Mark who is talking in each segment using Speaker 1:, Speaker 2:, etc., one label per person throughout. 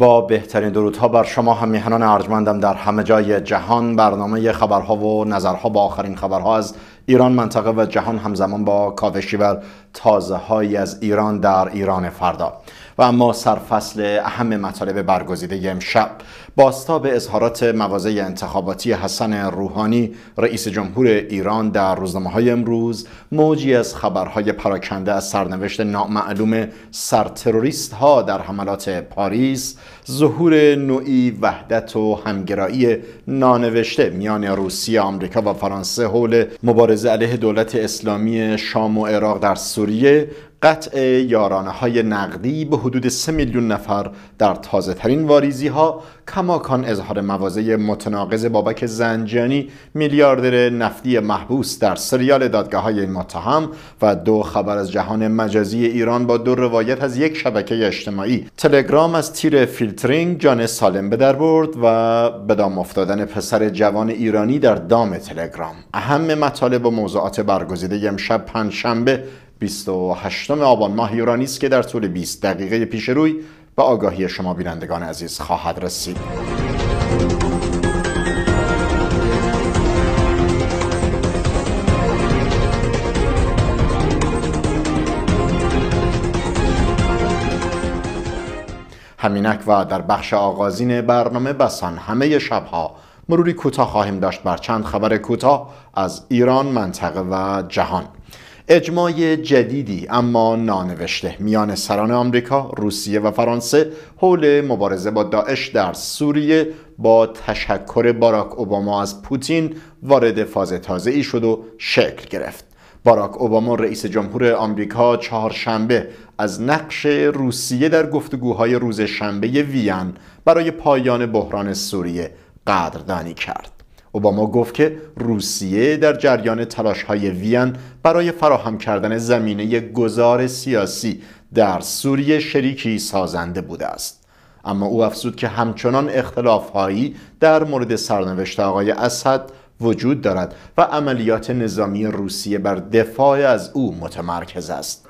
Speaker 1: با بهترین درودها بر شما همیهنان ارجمندم در همه جای جهان برنامه خبرها و نظرها با آخرین خبرها از ایران منطقه و جهان همزمان با کاوشی بر تازه از ایران در ایران فردا و اما سرفصل اهم مطالب برگزیده امشب باستا به اظهارات مواضع انتخاباتی حسن روحانی رئیس جمهور ایران در روزنامه های امروز موجی از خبرهای پراکنده از سرنوشت نامعلوم سرتروریست ها در حملات پاریس ظهور نوعی وحدت و همگرایی نانوشته میان روسیه آمریکا و فرانسه حول مبارزه علیه دولت اسلامی شام و عراق در سوریه قطع یارانه های نقدی به حدود 3 میلیون نفر در تازه ترین واریزی ها کماکان اظهار موازه متناقض بابک زنجانی میلیاردر نفتی محبوس در سریال دادگاه های متهم و دو خبر از جهان مجازی ایران با دو روایت از یک شبکه اجتماعی تلگرام از تیر فیلترینگ جان سالم به در برد و به دام افتادن پسر جوان ایرانی در دام تلگرام اهم مطالب و موضوعات برگزیده امشب پنجشنبه 28 آبان ماه یورانی است که در طول 20 دقیقه پیش روی به آگاهی شما بینندگان عزیز خواهد رسید. همینک و در بخش آغازین برنامه بسان همه شبها مروری کوتاه خواهیم داشت بر چند خبر کوتاه از ایران منطقه و جهان اجماع جدیدی اما نانوشته میان سران آمریکا، روسیه و فرانسه حول مبارزه با داعش در سوریه با تشکر باراک اوباما از پوتین وارد فاز تازه ای شد و شکل گرفت. باراک اوباما رئیس جمهور آمریکا چهارشنبه از نقش روسیه در گفتگوهای روز شنبه وین برای پایان بحران سوریه قدردانی کرد. اوباما گفت که روسیه در جریان تلاش های وین برای فراهم کردن زمینه گذار سیاسی در سوریه شریکی سازنده بوده است. اما او افزود که همچنان اختلافهایی در مورد سرنوشت آقای اسد وجود دارد و عملیات نظامی روسیه بر دفاع از او متمرکز است.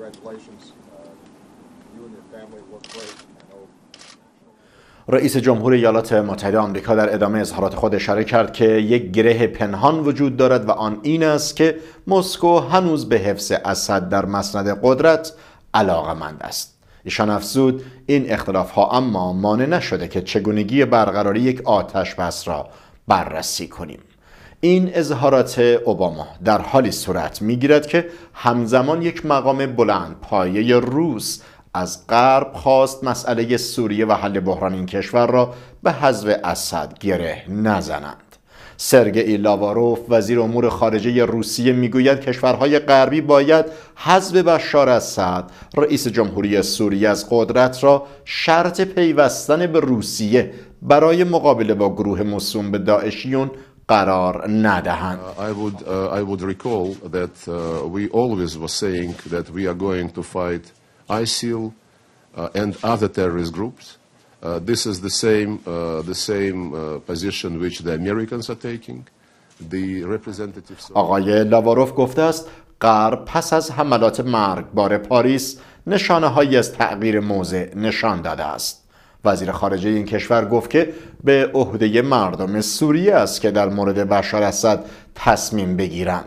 Speaker 1: Uh, رئیس جمهور ایالات متحده آمریکا در ادامه اظهارات خود اشاره کرد که یک گره پنهان وجود دارد و آن این است که مسکو هنوز به حفظ اسد در مسند قدرت علاقمند است ایشان افزود این اختلاف ها اما مانع نشده که چگونگی برقراری یک آتش بس را بررسی کنیم این اظهارات اوباما در حالی صورت میگیرد که همزمان یک مقام بلند پایه روس از غرب خواست مسئله سوریه و حل بحران این کشور را به حذف اسد گره نزنند سرگئی لاواروف وزیر امور خارجه روسیه میگوید کشورهای غربی باید حزب بشار اسد رئیس جمهوری سوریه از قدرت را شرط پیوستن به روسیه برای مقابله با گروه مصوم به داعشیون قرار ندهند آقای لاواروف گفته است غرب پس از حملات مرگبار پاریس نشانه از تغییر موضع نشان داده است. وزیر خارجه این کشور گفت که به عهده مردم سوریه است که در مورد بشار اسد تصمیم بگیرند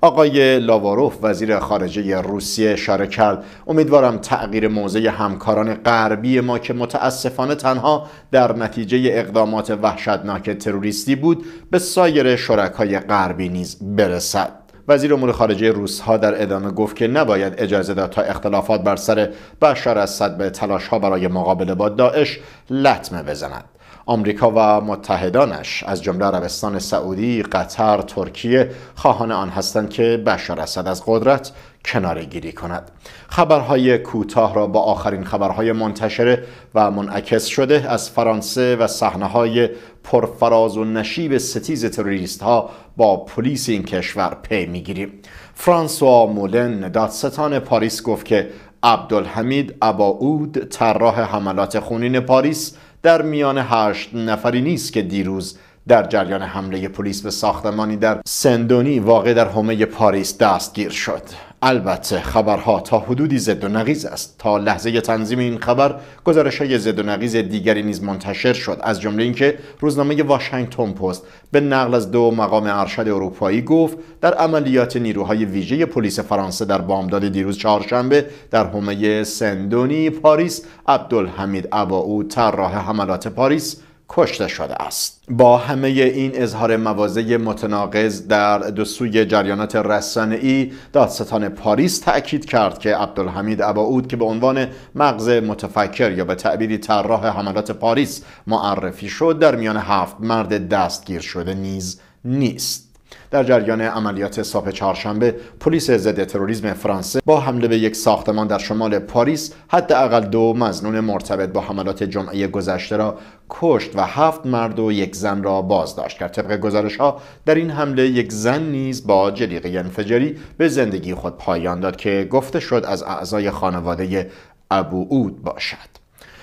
Speaker 1: آقای لاواروف وزیر خارجه روسیه اشاره کرد امیدوارم تغییر موضع همکاران غربی ما که متاسفانه تنها در نتیجه اقدامات وحشتناک تروریستی بود به سایر شرکای غربی نیز برسد وزیر امور خارجه ها در ادامه گفت که نباید اجازه داد تا اختلافات بر سر بشار اسد به تلاش ها برای مقابله با داعش لطمه بزند آمریکا و متحدانش از جمله عربستان سعودی، قطر، ترکیه خواهان آن هستند که بشار اسد از قدرت کناره گیری کند خبرهای کوتاه را با آخرین خبرهای منتشر و منعکس شده از فرانسه و صحنه های پرفراز و نشیب ستیز تروریست ها با پلیس این کشور پی میگیریم فرانسوا مولن دادستان پاریس گفت که عبدالحمید اباعود طراح حملات خونین پاریس در میان هشت نفری نیست که دیروز در جریان حمله پلیس به ساختمانی در سندونی واقع در حومه پاریس دستگیر شد البته خبرها تا حدودی زد و نقیز است تا لحظه تنظیم این خبر گزارش های زد و نقیز دیگری نیز منتشر شد از جمله اینکه روزنامه واشنگتن پست به نقل از دو مقام ارشد اروپایی گفت در عملیات نیروهای ویژه پلیس فرانسه در بامداد دیروز چهارشنبه در حومه سندونی پاریس عبدالحمید تر طراح حملات پاریس کشته شده است با همه این اظهار مواضع متناقض در دو سوی جریانات رسانه‌ای دادستان پاریس تاکید کرد که عبدالحمید عباود که به عنوان مغز متفکر یا به تعبیری طراح حملات پاریس معرفی شد در میان هفت مرد دستگیر شده نیز نیست در جریان عملیات صبح چهارشنبه پلیس ضد تروریسم فرانسه با حمله به یک ساختمان در شمال پاریس حداقل دو مزنون مرتبط با حملات جمعه گذشته را کشت و هفت مرد و یک زن را بازداشت کرد طبق گزارش ها در این حمله یک زن نیز با جلیقه انفجاری به زندگی خود پایان داد که گفته شد از اعضای خانواده ابو اود باشد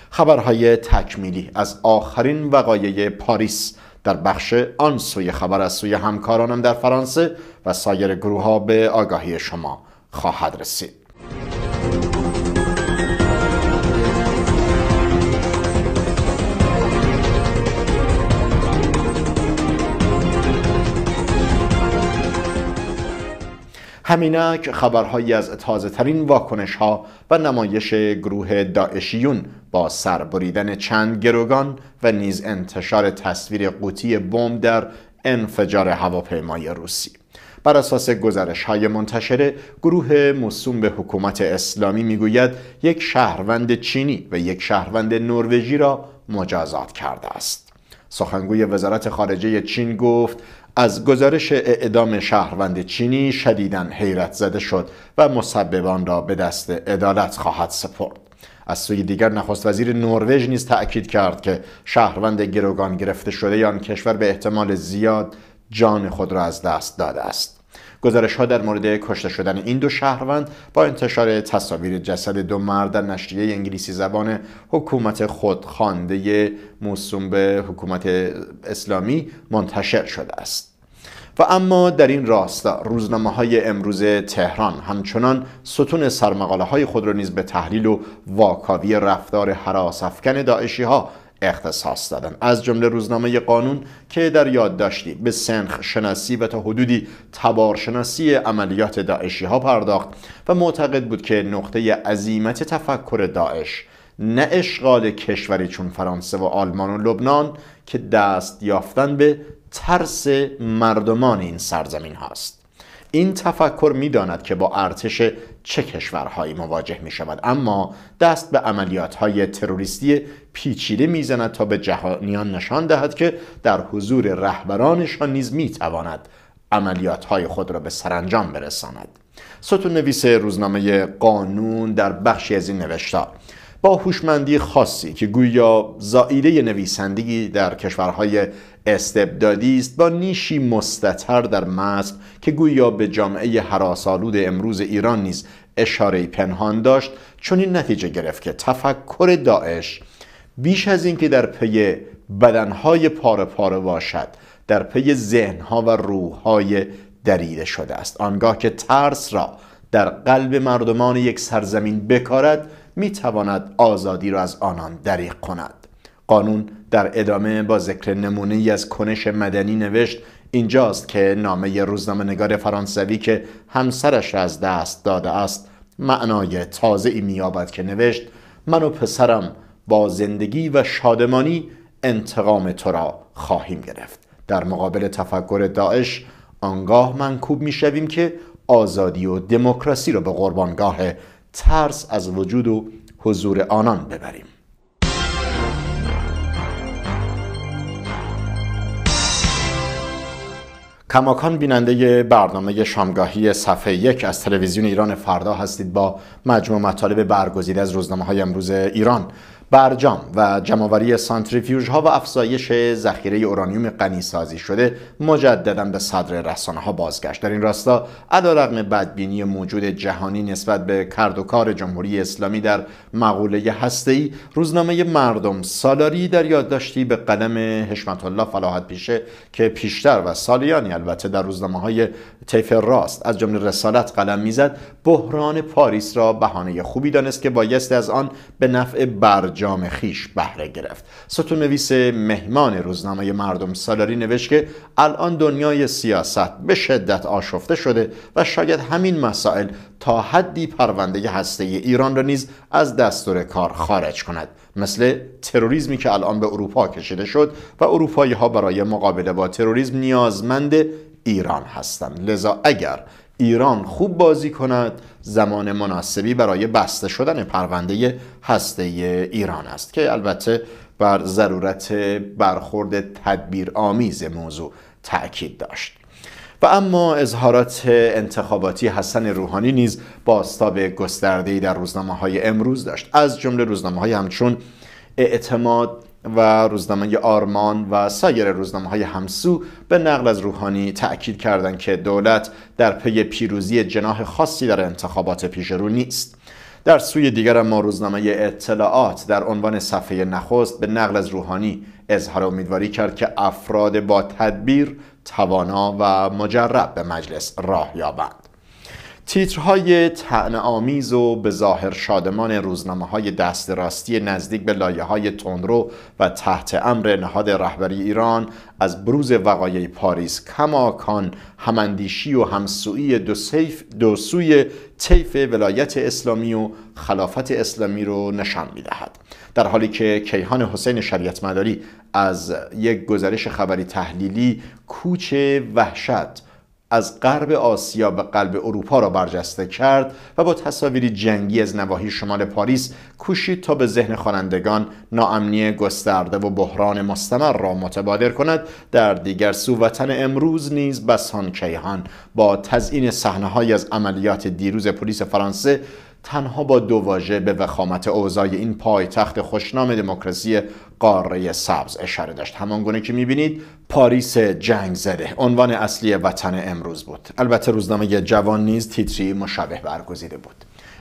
Speaker 1: خبرهای تکمیلی از آخرین وقایع پاریس در بخش آن سوی خبر از سوی همکارانم در فرانسه و سایر گروه ها به آگاهی شما خواهد رسید همینک خبرهایی از تازه ترین واکنش ها و نمایش گروه داعشیون با سربریدن چند گروگان و نیز انتشار تصویر قوطی بمب در انفجار هواپیمای روسی بر اساس گزارش های منتشره گروه موسوم به حکومت اسلامی میگوید یک شهروند چینی و یک شهروند نروژی را مجازات کرده است سخنگوی وزارت خارجه چین گفت از گزارش اعدام شهروند چینی شدیداً حیرت زده شد و مسببان را به دست عدالت خواهد سپرد از سوی دیگر نخست وزیر نروژ نیز تأکید کرد که شهروند گروگان گرفته شده آن کشور به احتمال زیاد جان خود را از دست داده است گزارش ها در مورد کشته شدن این دو شهروند با انتشار تصاویر جسد دو مرد در نشریه انگلیسی زبان حکومت خودخوانده موسوم به حکومت اسلامی منتشر شده است و اما در این راستا روزنامه های امروز تهران همچنان ستون سرمقاله های خود را نیز به تحلیل و واکاوی رفتار افکن داعشی ها اختصاص دادن از جمله روزنامه قانون که در یادداشتی به سنخ شناسی و تا حدودی شناسی عملیات داعشی ها پرداخت و معتقد بود که نقطه عظیمت تفکر داعش نه اشغال کشوری چون فرانسه و آلمان و لبنان که دست یافتن به ترس مردمان این سرزمین هاست این تفکر می داند که با ارتش چه کشورهایی مواجه می شود اما دست به عملیات های تروریستی پیچیده میزند تا به جهانیان نشان دهد که در حضور رهبرانشان نیز می تواند عملیات های خود را به سرانجام برساند ستون نویس روزنامه قانون در بخشی از این نوشتار با هوشمندی خاصی که گویا زائیله نویسندگی در کشورهای استبدادی است با نیشی مستتر در متن که گویا به جامعه حراسالود امروز ایران نیز اشاره پنهان داشت چون این نتیجه گرفت که تفکر داعش بیش از اینکه در پی بدنهای پاره پاره باشد در پی ذهنها و روحهای دریده شده است آنگاه که ترس را در قلب مردمان یک سرزمین بکارد می تواند آزادی را از آنان دریق کند قانون در ادامه با ذکر نمونه ای از کنش مدنی نوشت اینجاست که نامه روزنامه نگار فرانسوی که همسرش از دست داده است معنای تازه ای میابد که نوشت من و پسرم با زندگی و شادمانی انتقام تو را خواهیم گرفت در مقابل تفکر داعش آنگاه منکوب میشویم که آزادی و دموکراسی را به قربانگاه ترس از وجود و حضور آنان ببریم کماکان بیننده برنامه شامگاهی صفحه یک از تلویزیون ایران فردا هستید با مجموع مطالب برگزیده از روزنامه های امروز ایران برجام و جمعآوری سانتریفیوژ ها و افزایش ذخیره اورانیوم غنی سازی شده مجددا به صدر رسانه ها بازگشت در این راستا علیرغم بدبینی موجود جهانی نسبت به کرد و کار جمهوری اسلامی در مقوله ای روزنامه مردم سالاری در یادداشتی به قلم حشمت الله فلاحت پیشه که پیشتر و سالیانی البته در روزنامه های طیف راست از جمله رسالت قلم میزد بحران پاریس را بهانه خوبی دانست که بایستی از آن به نفع برجام جام خیش بهره گرفت ستون نویس مهمان روزنامه مردم سالاری نوشت که الان دنیای سیاست به شدت آشفته شده و شاید همین مسائل تا حدی پرونده هسته ایران را نیز از دستور کار خارج کند مثل تروریزمی که الان به اروپا کشیده شد و اروپایی ها برای مقابله با تروریسم نیازمند ایران هستند لذا اگر ایران خوب بازی کند زمان مناسبی برای بسته شدن پرونده هسته ایران است که البته بر ضرورت برخورد تدبیر آمیز موضوع تاکید داشت و اما اظهارات انتخاباتی حسن روحانی نیز باستاب گسترده‌ای در روزنامه های امروز داشت از جمله روزنامه های همچون اعتماد و روزنامه آرمان و سایر روزنامه های همسو به نقل از روحانی تأکید کردند که دولت در پی پیروزی جناح خاصی در انتخابات پیش رو نیست در سوی دیگر ما روزنامه اطلاعات در عنوان صفحه نخست به نقل از روحانی اظهار امیدواری کرد که افراد با تدبیر توانا و مجرب به مجلس راه یابند تیترهای تعن آمیز و به ظاهر شادمان روزنامه های دست راستی نزدیک به لایه های تندرو و تحت امر نهاد رهبری ایران از بروز وقایع پاریس کماکان هماندیشی و همسویی دو, سیف دو سوی طیف ولایت اسلامی و خلافت اسلامی رو نشان میدهد در حالی که کیهان حسین شریعت مداری از یک گزارش خبری تحلیلی کوچ وحشت از غرب آسیا به قلب اروپا را برجسته کرد و با تصاویری جنگی از نواحی شمال پاریس کوشید تا به ذهن خوانندگان ناامنی گسترده و بحران مستمر را متبادر کند در دیگر سو وطن امروز نیز بسان کیهان با تزئین صحنه‌های از عملیات دیروز پلیس فرانسه تنها با دو واژه به وخامت اوضاع این پایتخت خوشنام دموکراسی قاره سبز اشاره داشت همان گونه که میبینید پاریس جنگ زده عنوان اصلی وطن امروز بود البته روزنامه جوان نیز تیتری مشابه برگزیده بود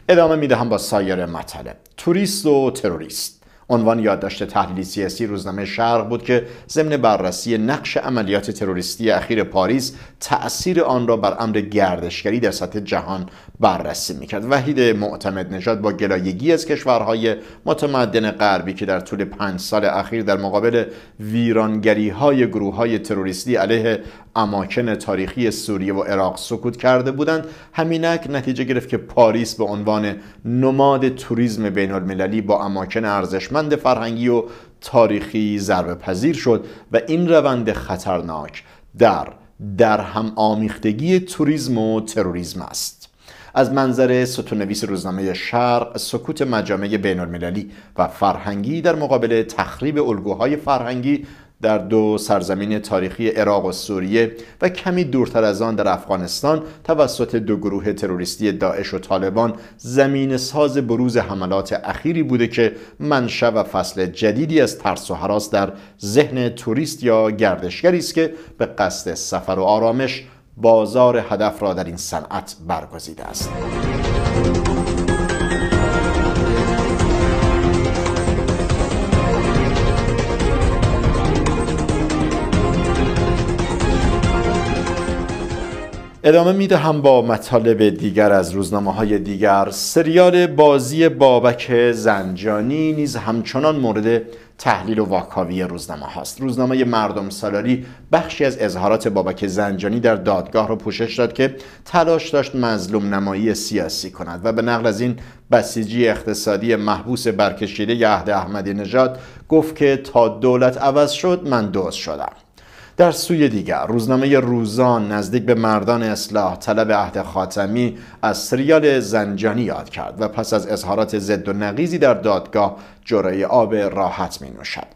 Speaker 1: ادامه میدهم با سایر مطلب توریست و تروریست عنوان یادداشت تحلیلی سیاسی روزنامه شرق بود که ضمن بررسی نقش عملیات تروریستی اخیر پاریس تأثیر آن را بر امر گردشگری در سطح جهان بررسی میکرد وحید معتمد نژاد با گلایگی از کشورهای متمدن غربی که در طول پنج سال اخیر در مقابل ویرانگری های گروه های تروریستی علیه اماکن تاریخی سوریه و عراق سکوت کرده بودند همینک نتیجه گرفت که پاریس به عنوان نماد توریسم بین المللی با اماکن ارزشمند فرهنگی و تاریخی ضربه پذیر شد و این روند خطرناک در در هم آمیختگی توریسم و تروریسم است از منظر ستونویس روزنامه شرق سکوت مجامع بین المللی و فرهنگی در مقابل تخریب الگوهای فرهنگی در دو سرزمین تاریخی عراق و سوریه و کمی دورتر از آن در افغانستان توسط دو گروه تروریستی داعش و طالبان زمین ساز بروز حملات اخیری بوده که منشأ و فصل جدیدی از ترس و حراس در ذهن توریست یا گردشگری است که به قصد سفر و آرامش بازار هدف را در این صنعت برگزیده است. ادامه میدهم با مطالب دیگر از روزنامه های دیگر سریال بازی بابک زنجانی نیز همچنان مورد تحلیل و واکاوی روزنامه هاست روزنامه مردم سالاری بخشی از اظهارات بابک زنجانی در دادگاه را پوشش داد که تلاش داشت مظلوم نمایی سیاسی کند و به نقل از این بسیجی اقتصادی محبوس برکشیده عهد احمدی نژاد گفت که تا دولت عوض شد من دوست شدم در سوی دیگر روزنامه روزان نزدیک به مردان اصلاح طلب عهد خاتمی از سریال زنجانی یاد کرد و پس از اظهارات ضد و نقیزی در دادگاه جرعه آب راحت می نوشد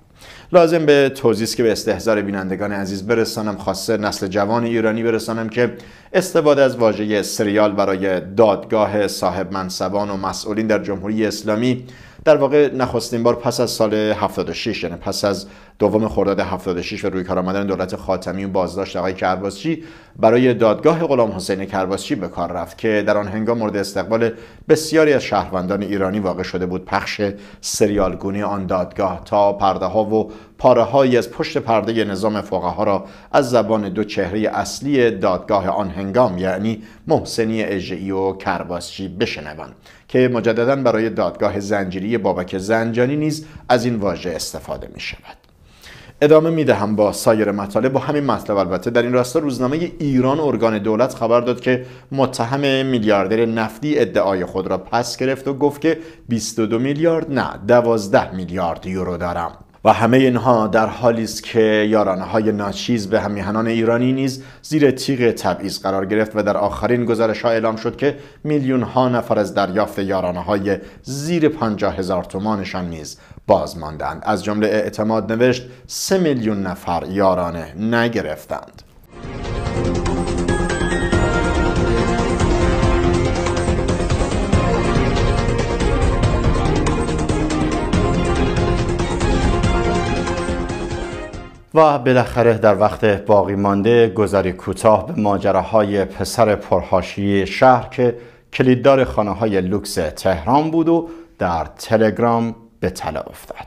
Speaker 1: لازم به توضیح که به استحضار بینندگان عزیز برسانم خاصه نسل جوان ایرانی برسانم که استفاده از واژه سریال برای دادگاه صاحب منصبان و مسئولین در جمهوری اسلامی در واقع نخستین بار پس از سال 76 یعنی پس از دوم خرداد 76 و روی کار آمدن دولت خاتمی و بازداشت آقای کرباسچی برای دادگاه غلام حسین کرباسچی به کار رفت که در آن هنگام مورد استقبال بسیاری از شهروندان ایرانی واقع شده بود پخش سریالگونی آن دادگاه تا پرده ها و پاره از پشت پرده نظام فقها را از زبان دو چهره اصلی دادگاه آن هنگام یعنی محسنی اجعی و کرباسچی بشنوند که مجددا برای دادگاه زنجیری بابک زنجانی نیز از این واژه استفاده می شود ادامه میدهم با سایر مطالب با همین مطلب البته در این راستا روزنامه ایران ارگان دولت خبر داد که متهم میلیاردر نفتی ادعای خود را پس گرفت و گفت که 22 میلیارد نه 12 میلیارد یورو دارم و همه اینها در حالی است که یارانه های ناچیز به همیهنان ایرانی نیز زیر تیغ تبعیض قرار گرفت و در آخرین گزارش ها اعلام شد که میلیون ها نفر از دریافت یارانه های زیر پنجاه هزار تومانشان نیز باز ماندند از جمله اعتماد نوشت سه میلیون نفر یارانه نگرفتند و بالاخره در وقت باقی مانده گذری کوتاه به ماجراهای پسر پرهاشی شهر که کلیددار خانه های لوکس تهران بود و در تلگرام به طلا افتد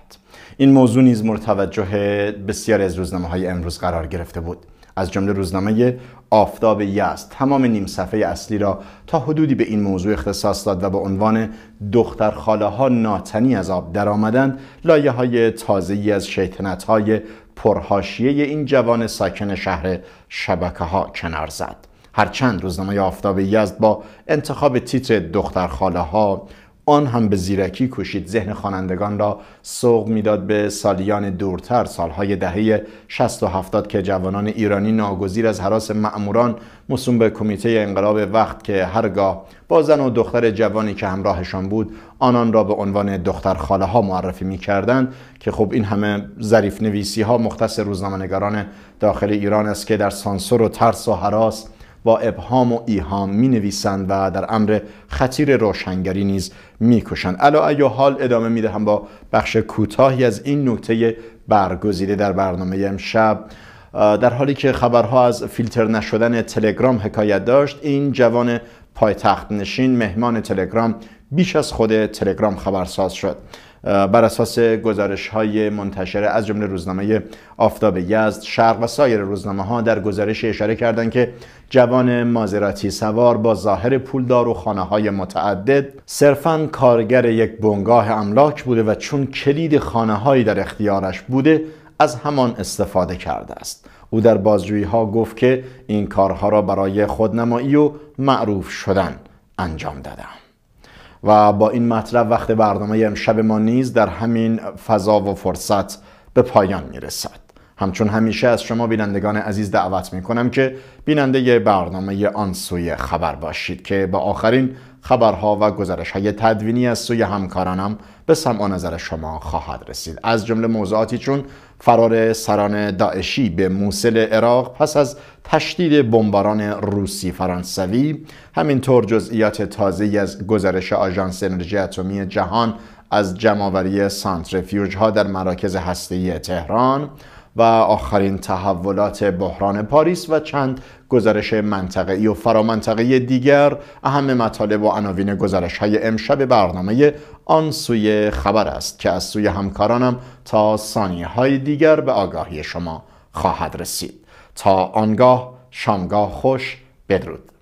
Speaker 1: این موضوع نیز مورد توجه بسیاری از روزنامه های امروز قرار گرفته بود از جمله روزنامه آفتاب یزد تمام نیم صفحه اصلی را تا حدودی به این موضوع اختصاص داد و به عنوان دختر ها ناتنی از آب آمدند لایه های تازه از شیطنت های پرهاشیه این جوان ساکن شهر شبکه ها کنار زد هرچند روزنامه آفتاب یزد با انتخاب تیتر دختر ها آن هم به زیرکی کشید ذهن خوانندگان را سوق میداد به سالیان دورتر سالهای دهه 60 و 70 که جوانان ایرانی ناگزیر از حراس معموران مصوم به کمیته انقلاب وقت که هرگاه با زن و دختر جوانی که همراهشان بود آنان را به عنوان دختر ها معرفی می که خب این همه ظریف نویسی ها مختص روزنامه‌نگاران داخل ایران است که در سانسور و ترس و حراس با ابهام و ایهام می نویسند و در امر خطیر روشنگری نیز می کشند علا حال ادامه می با بخش کوتاهی از این نکته برگزیده در برنامه امشب در حالی که خبرها از فیلتر نشدن تلگرام حکایت داشت این جوان پایتخت نشین مهمان تلگرام بیش از خود تلگرام خبرساز شد بر اساس گزارش های منتشره از جمله روزنامه آفتاب یزد شرق و سایر روزنامه ها در گزارش اشاره کردند که جوان مازراتی سوار با ظاهر پولدار و خانه های متعدد صرفا کارگر یک بنگاه املاک بوده و چون کلید خانه هایی در اختیارش بوده از همان استفاده کرده است او در بازجویی ها گفت که این کارها را برای خودنمایی و معروف شدن انجام دادم و با این مطلب وقت برنامه امشب ما نیز در همین فضا و فرصت به پایان میرسد همچون همیشه از شما بینندگان عزیز دعوت میکنم که بیننده برنامه آن سوی خبر باشید که با آخرین خبرها و گزارش های تدوینی از سوی همکارانم به سمع نظر شما خواهد رسید از جمله موضوعاتی چون فرار سران داعشی به موسل عراق پس از تشدید بمباران روسی فرانسوی همینطور جزئیات تازه از گزارش آژانس انرژی اتمی جهان از جمعآوری سانترفیوژها در مراکز هسته‌ای تهران و آخرین تحولات بحران پاریس و چند گزارش منطقه‌ای و فرامنطقه‌ای دیگر اهم مطالب و عناوین گزارش های امشب برنامه آن سوی خبر است که از سوی همکارانم تا ثانیه های دیگر به آگاهی شما خواهد رسید تا آنگاه شامگاه خوش بدرود